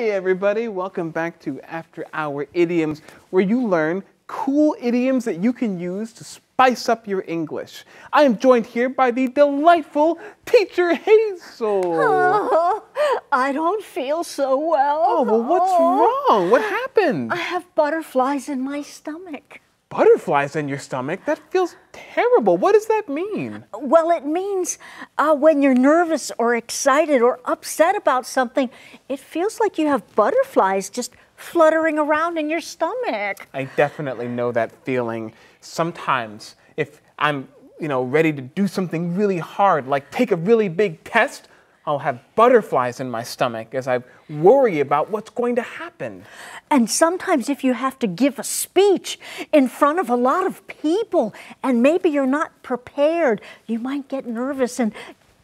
Hey everybody, welcome back to After Hour Idioms, where you learn cool idioms that you can use to spice up your English. I am joined here by the delightful teacher Hazel. Oh, I don't feel so well. Oh, well what's oh. wrong? What happened? I have butterflies in my stomach butterflies in your stomach? That feels terrible. What does that mean? Well, it means uh, when you're nervous or excited or upset about something, it feels like you have butterflies just fluttering around in your stomach. I definitely know that feeling. Sometimes, if I'm you know, ready to do something really hard, like take a really big test, I'll have butterflies in my stomach as I worry about what's going to happen. And sometimes, if you have to give a speech in front of a lot of people and maybe you're not prepared, you might get nervous and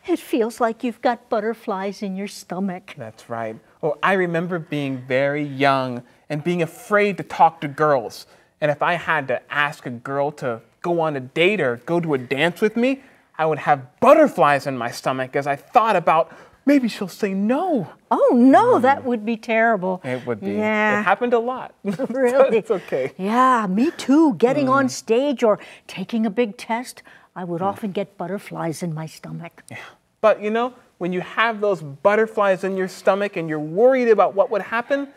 it feels like you've got butterflies in your stomach. That's right. Oh, I remember being very young and being afraid to talk to girls. And if I had to ask a girl to go on a date or go to a dance with me, I would have butterflies in my stomach as I thought about maybe she'll say no. Oh no, hmm. that would be terrible. It would be. Yeah. It happened a lot. Really? it's okay. Yeah, me too. Getting mm. on hmm. stage or taking a big test, I would mm. often get butterflies in my stomach. Yeah. But you know, when you have those butterflies in your stomach and you're worried about what would happen,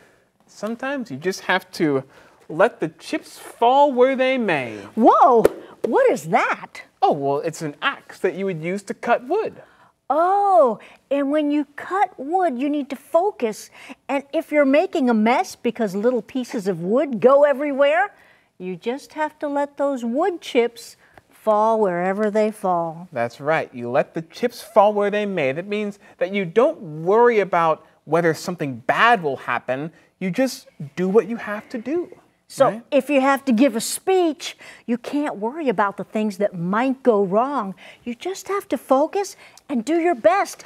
sometimes you just have to let the chips fall where they may. Whoa, what is that? Oh, well, it's an axe that you would use to cut wood. Oh, and when you cut wood, you need to focus. And if you're making a mess because little pieces of wood go everywhere, you just have to let those wood chips fall wherever they fall. That's right. You let the chips fall where they may. That means that you don't worry about whether something bad will happen. You just do what you have to do. So right. if you have to give a speech, you can't worry about the things that might go wrong. You just have to focus and do your best.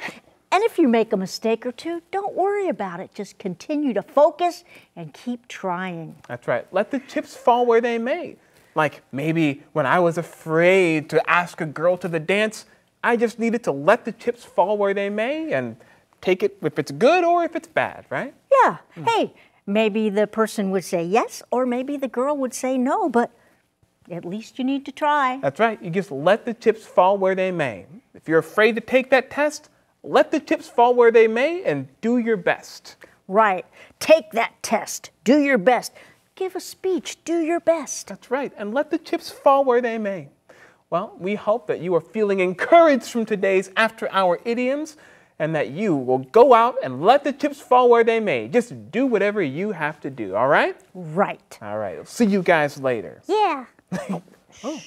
And if you make a mistake or two, don't worry about it. Just continue to focus and keep trying. That's right. Let the chips fall where they may. Like maybe when I was afraid to ask a girl to the dance, I just needed to let the chips fall where they may and take it if it's good or if it's bad, right? Yeah. Mm. Hey, Maybe the person would say yes, or maybe the girl would say no, but at least you need to try. That's right. You just let the chips fall where they may. If you're afraid to take that test, let the chips fall where they may and do your best. Right. Take that test. Do your best. Give a speech. Do your best. That's right. And let the chips fall where they may. Well, we hope that you are feeling encouraged from today's After Hour Idioms and that you will go out and let the chips fall where they may. Just do whatever you have to do, all right? Right. All right. See you guys later. Yeah. oh.